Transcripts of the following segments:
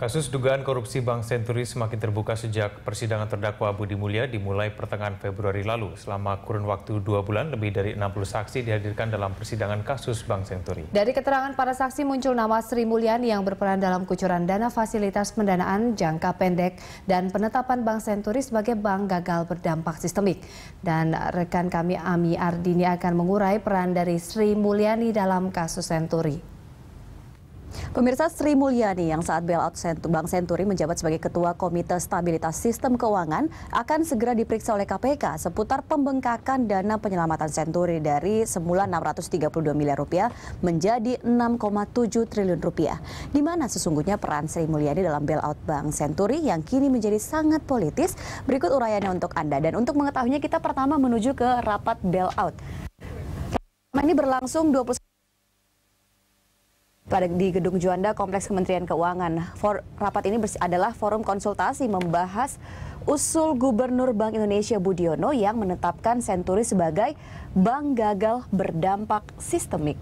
Kasus dugaan korupsi Bank Senturi semakin terbuka sejak persidangan terdakwa Budi Mulia dimulai pertengahan Februari lalu. Selama kurun waktu dua bulan, lebih dari 60 saksi dihadirkan dalam persidangan kasus Bank Senturi. Dari keterangan para saksi muncul nama Sri Mulyani yang berperan dalam kucuran dana fasilitas pendanaan jangka pendek dan penetapan Bank Senturi sebagai bank gagal berdampak sistemik. Dan rekan kami Ami Ardini akan mengurai peran dari Sri Mulyani dalam kasus Senturi. Pemirsa Sri Mulyani yang saat bailout Bank Senturi menjabat sebagai Ketua Komite Stabilitas Sistem Keuangan akan segera diperiksa oleh KPK seputar pembengkakan dana penyelamatan Senturi dari semula 632 miliar rupiah menjadi 6,7 triliun rupiah. Di mana sesungguhnya peran Sri Mulyani dalam bailout Bank Senturi yang kini menjadi sangat politis? Berikut uraiannya untuk Anda dan untuk mengetahuinya kita pertama menuju ke rapat bailout. ini berlangsung 20 pada di Gedung Juanda Kompleks Kementerian Keuangan. For, rapat ini adalah forum konsultasi membahas usul Gubernur Bank Indonesia Budiono yang menetapkan Senturi sebagai bank gagal berdampak sistemik.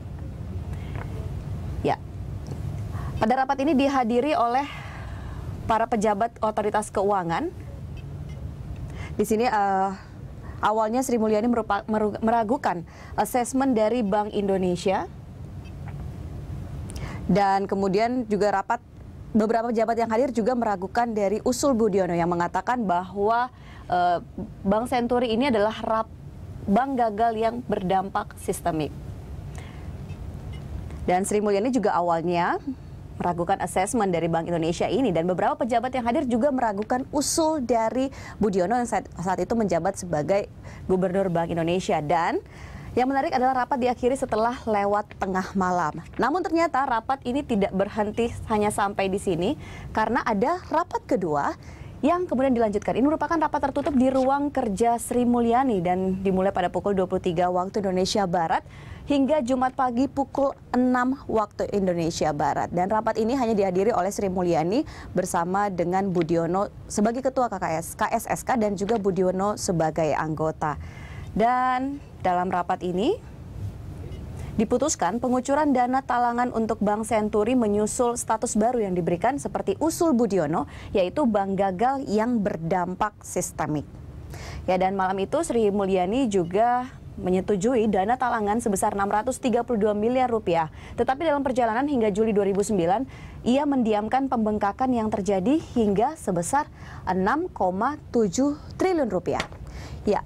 Ya. Pada rapat ini dihadiri oleh para pejabat otoritas keuangan. Di sini uh, awalnya Sri Mulyani meragukan asesmen dari Bank Indonesia dan kemudian juga rapat beberapa pejabat yang hadir juga meragukan dari usul Budiono yang mengatakan bahwa uh, Bank Senturi ini adalah rap, bank gagal yang berdampak sistemik. Dan Sri Mulyani juga awalnya meragukan asesmen dari Bank Indonesia ini dan beberapa pejabat yang hadir juga meragukan usul dari Budiono yang saat, saat itu menjabat sebagai Gubernur Bank Indonesia dan yang menarik adalah rapat diakhiri setelah lewat tengah malam. Namun ternyata rapat ini tidak berhenti hanya sampai di sini karena ada rapat kedua yang kemudian dilanjutkan. Ini merupakan rapat tertutup di ruang kerja Sri Mulyani dan dimulai pada pukul 23 waktu Indonesia Barat hingga Jumat pagi pukul 6 waktu Indonesia Barat. Dan rapat ini hanya dihadiri oleh Sri Mulyani bersama dengan Budiono sebagai ketua KKS, KSSK dan juga Budiono sebagai anggota. Dan dalam rapat ini diputuskan pengucuran dana talangan untuk Bank Senturi menyusul status baru yang diberikan seperti usul Budiono yaitu bank gagal yang berdampak sistemik. Ya dan malam itu Sri Mulyani juga menyetujui dana talangan sebesar 632 miliar rupiah. Tetapi dalam perjalanan hingga Juli 2009, ia mendiamkan pembengkakan yang terjadi hingga sebesar 6,7 triliun rupiah. Ya,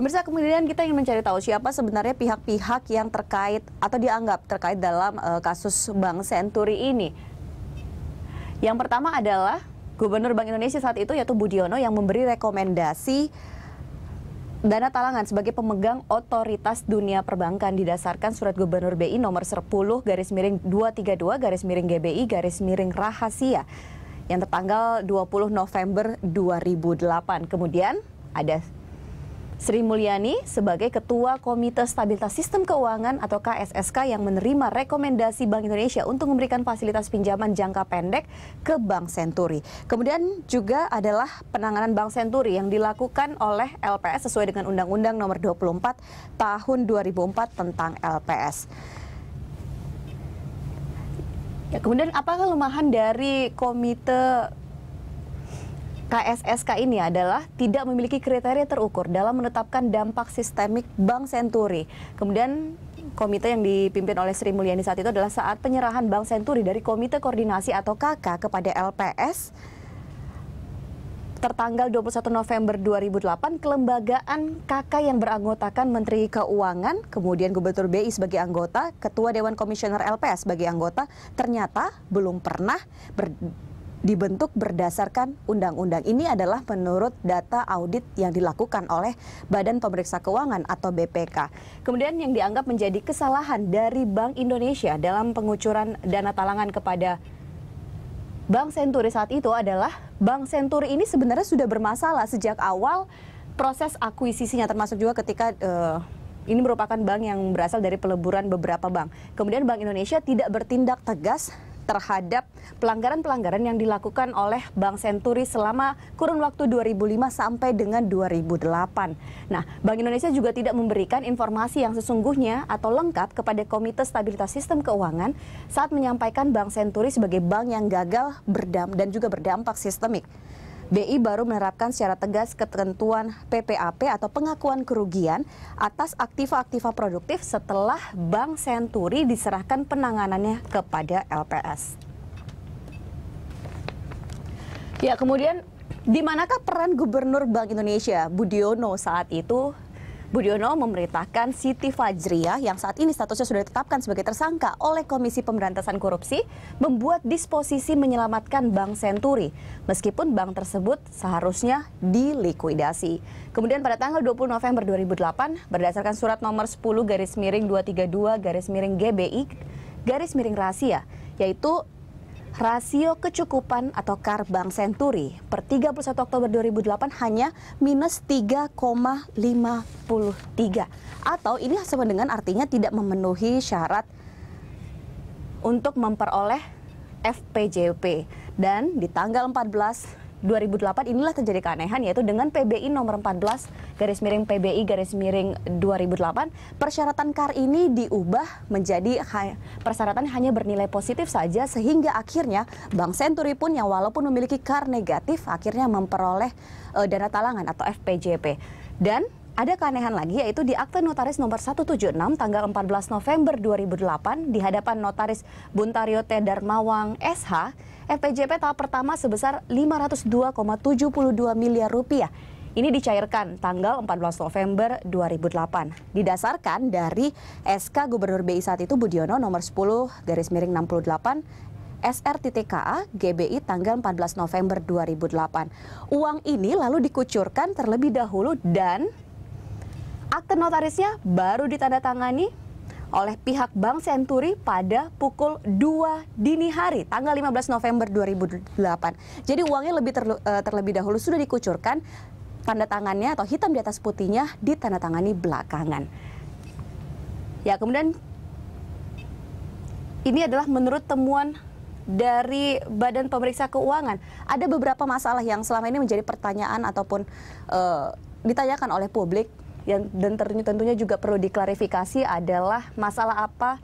Pemirsa, kemudian kita ingin mencari tahu siapa sebenarnya pihak-pihak yang terkait atau dianggap terkait dalam uh, kasus Bank Senturi ini. Yang pertama adalah Gubernur Bank Indonesia saat itu yaitu Budiono yang memberi rekomendasi dana talangan sebagai pemegang otoritas dunia perbankan didasarkan surat Gubernur BI nomor 10 garis miring 232 garis miring GBI garis miring rahasia yang tertanggal 20 November 2008. Kemudian ada Sri Mulyani sebagai Ketua Komite Stabilitas Sistem Keuangan atau KSSK yang menerima rekomendasi Bank Indonesia untuk memberikan fasilitas pinjaman jangka pendek ke Bank Senturi. Kemudian juga adalah penanganan Bank Senturi yang dilakukan oleh LPS sesuai dengan Undang-Undang Nomor 24 Tahun 2004 tentang LPS. Ya, kemudian apa kelemahan dari komite KSSK ini adalah tidak memiliki kriteria terukur dalam menetapkan dampak sistemik Bank Senturi. Kemudian komite yang dipimpin oleh Sri Mulyani saat itu adalah saat penyerahan Bank Senturi dari Komite Koordinasi atau KK kepada LPS tertanggal 21 November 2008 kelembagaan KK yang beranggotakan Menteri Keuangan, kemudian Gubernur BI sebagai anggota, Ketua Dewan Komisioner LPS sebagai anggota, ternyata belum pernah ber dibentuk berdasarkan undang-undang. Ini adalah menurut data audit yang dilakukan oleh Badan Pemeriksa Keuangan atau BPK. Kemudian yang dianggap menjadi kesalahan dari Bank Indonesia dalam pengucuran dana talangan kepada Bank Senturi saat itu adalah Bank Senturi ini sebenarnya sudah bermasalah sejak awal proses akuisisinya termasuk juga ketika uh, ini merupakan bank yang berasal dari peleburan beberapa bank. Kemudian Bank Indonesia tidak bertindak tegas terhadap pelanggaran-pelanggaran yang dilakukan oleh Bank Senturi selama kurun waktu 2005 sampai dengan 2008. Nah, Bank Indonesia juga tidak memberikan informasi yang sesungguhnya atau lengkap kepada Komite Stabilitas Sistem Keuangan saat menyampaikan Bank Senturi sebagai bank yang gagal berdam dan juga berdampak sistemik. BI baru menerapkan secara tegas ketentuan PPAP atau pengakuan kerugian atas aktiva-aktiva produktif setelah Bank Senturi diserahkan penanganannya kepada LPS. Ya, kemudian di manakah peran Gubernur Bank Indonesia Budiono saat itu Budiono memerintahkan Siti Fajriah yang saat ini statusnya sudah ditetapkan sebagai tersangka oleh Komisi Pemberantasan Korupsi membuat disposisi menyelamatkan Bank Senturi meskipun bank tersebut seharusnya dilikuidasi. Kemudian pada tanggal 20 November 2008 berdasarkan surat nomor 10 garis miring 232 garis miring GBI garis miring rahasia yaitu Rasio kecukupan atau kar Bank Senturi per 31 Oktober 2008 hanya minus 3,53 atau ini sama dengan artinya tidak memenuhi syarat untuk memperoleh FPJP dan di tanggal 14 2008 inilah terjadi keanehan yaitu dengan PBI nomor 14 garis miring PBI garis miring 2008 persyaratan KAR ini diubah menjadi persyaratan hanya bernilai positif saja sehingga akhirnya Bank Senturi pun yang walaupun memiliki KAR negatif akhirnya memperoleh uh, dana talangan atau FPJP dan ada keanehan lagi yaitu di akte notaris nomor 176 tanggal 14 November 2008 di hadapan notaris Buntario T. Darmawang SH, FPJP tahap pertama sebesar 502,72 miliar rupiah ini dicairkan tanggal 14 November 2008. Didasarkan dari SK Gubernur BI saat itu Budiono nomor 10 garis miring 68 SRTTKA GBI tanggal 14 November 2008. Uang ini lalu dikucurkan terlebih dahulu dan Akte notarisnya baru ditandatangani oleh pihak Bank Senturi pada pukul 2 dini hari tanggal 15 November 2008. Jadi uangnya lebih terlu, eh, terlebih dahulu sudah dikucurkan tanda tangannya atau hitam di atas putihnya ditandatangani belakangan. Ya, kemudian ini adalah menurut temuan dari Badan Pemeriksa Keuangan. Ada beberapa masalah yang selama ini menjadi pertanyaan ataupun uh, ditanyakan oleh publik yang dan tentunya tentunya juga perlu diklarifikasi adalah masalah apa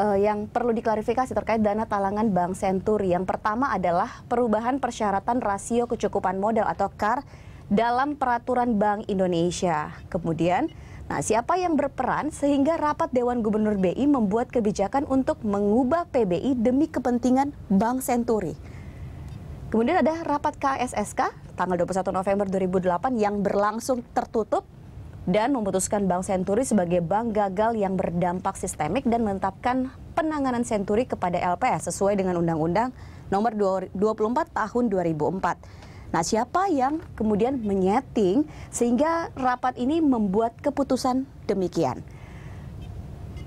uh, yang perlu diklarifikasi terkait dana talangan Bank Senturi. Yang pertama adalah perubahan persyaratan rasio kecukupan modal atau CAR dalam peraturan Bank Indonesia. Kemudian, nah siapa yang berperan sehingga rapat Dewan Gubernur BI membuat kebijakan untuk mengubah PBI demi kepentingan Bank Senturi. Kemudian ada rapat KSSK tanggal 21 November 2008 yang berlangsung tertutup dan memutuskan Bank Senturi sebagai bank gagal yang berdampak sistemik dan menetapkan penanganan Senturi kepada LPS sesuai dengan Undang-Undang Nomor 24 Tahun 2004. Nah, siapa yang kemudian menyeting sehingga rapat ini membuat keputusan demikian?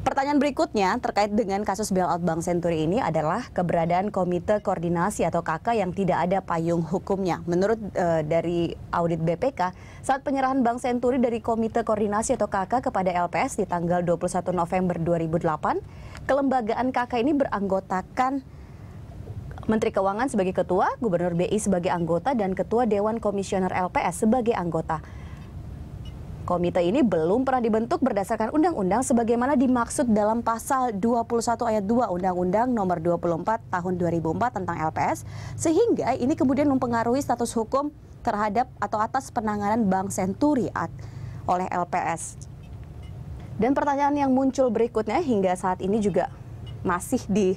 Pertanyaan berikutnya terkait dengan kasus bailout Bank Senturi ini adalah keberadaan Komite Koordinasi atau KK yang tidak ada payung hukumnya. Menurut e, dari audit BPK, saat penyerahan Bank Senturi dari Komite Koordinasi atau KK kepada LPS di tanggal 21 November 2008, kelembagaan KK ini beranggotakan Menteri Keuangan sebagai ketua, Gubernur BI sebagai anggota, dan Ketua Dewan Komisioner LPS sebagai anggota. Komite ini belum pernah dibentuk berdasarkan undang-undang sebagaimana dimaksud dalam pasal 21 ayat 2 Undang-Undang Nomor 24 Tahun 2004 tentang LPS sehingga ini kemudian mempengaruhi status hukum terhadap atau atas penanganan Bank Senturi oleh LPS. Dan pertanyaan yang muncul berikutnya hingga saat ini juga masih di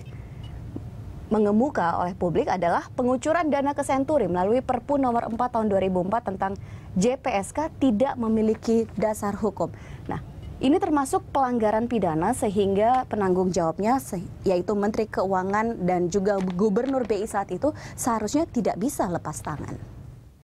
mengemuka oleh publik adalah pengucuran dana ke Senturi melalui Perpu nomor 4 tahun 2004 tentang JPSK tidak memiliki dasar hukum. Nah, ini termasuk pelanggaran pidana sehingga penanggung jawabnya yaitu Menteri Keuangan dan juga Gubernur BI saat itu seharusnya tidak bisa lepas tangan.